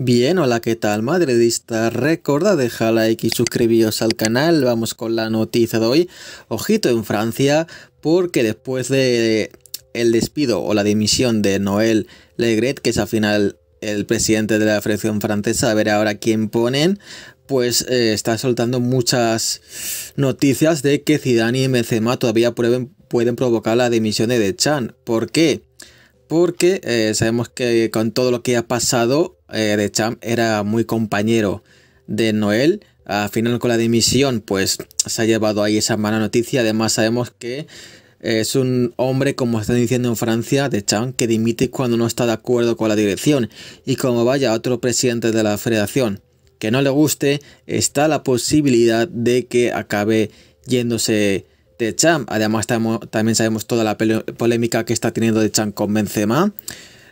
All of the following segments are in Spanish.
Bien, hola, ¿qué tal madridista? Recuerda dejar like y suscribiros al canal. Vamos con la noticia de hoy. Ojito en Francia, porque después de el despido o la dimisión de noel Legret, que es al final el presidente de la Federación Francesa, a ver ahora quién ponen, pues eh, está soltando muchas noticias de que Zidane y Benzema todavía pueden provocar la dimisión de chan ¿Por qué? porque eh, sabemos que con todo lo que ha pasado, eh, de Champ era muy compañero de Noel. Al final con la dimisión, pues se ha llevado ahí esa mala noticia. Además sabemos que es un hombre, como están diciendo en Francia, de que dimite cuando no está de acuerdo con la dirección. Y como vaya otro presidente de la federación que no le guste, está la posibilidad de que acabe yéndose de Chan, Además, también sabemos toda la polémica que está teniendo de Chan con Benzema,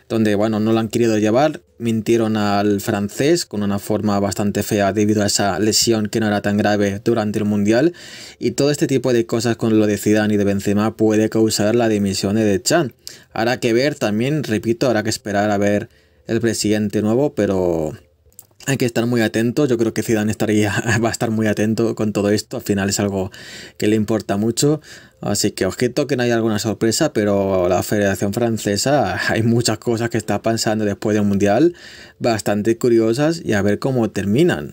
donde, bueno, no lo han querido llevar, mintieron al francés con una forma bastante fea debido a esa lesión que no era tan grave durante el Mundial, y todo este tipo de cosas con lo de Zidane y de Benzema puede causar la dimisión de Chan. Habrá que ver también, repito, habrá que esperar a ver el presidente nuevo, pero hay que estar muy atento. Yo creo que Zidane estaría, va a estar muy atento con todo esto. Al final es algo que le importa mucho. Así que objeto que no haya alguna sorpresa, pero la Federación Francesa hay muchas cosas que está pasando después del Mundial bastante curiosas y a ver cómo terminan.